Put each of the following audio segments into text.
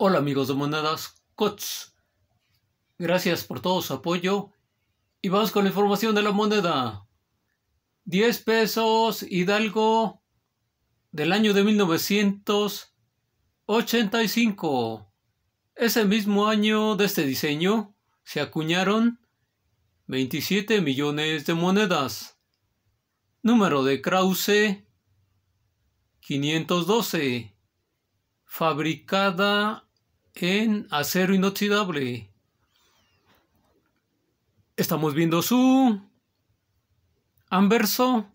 Hola amigos de Monedas COTS. Gracias por todo su apoyo. Y vamos con la información de la moneda. 10 pesos Hidalgo del año de 1985. Ese mismo año de este diseño se acuñaron 27 millones de monedas. Número de Krause 512. Fabricada en acero inoxidable. Estamos viendo su anverso.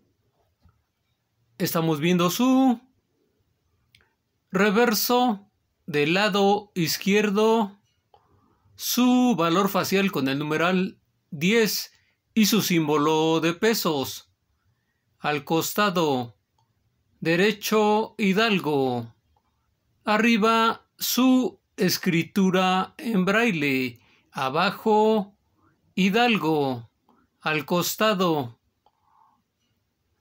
Estamos viendo su reverso del lado izquierdo. Su valor facial con el numeral 10 y su símbolo de pesos. Al costado derecho Hidalgo. Arriba su escritura en braille, abajo Hidalgo, al costado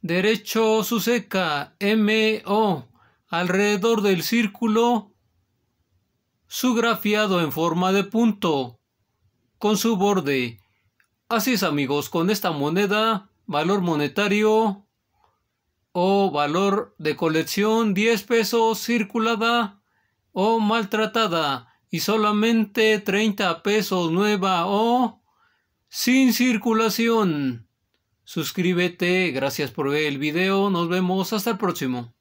derecho su M, O, alrededor del círculo, su grafiado en forma de punto, con su borde. Así es amigos, con esta moneda, valor monetario o valor de colección 10 pesos circulada o maltratada y solamente 30 pesos nueva o sin circulación. Suscríbete, gracias por ver el video, nos vemos hasta el próximo.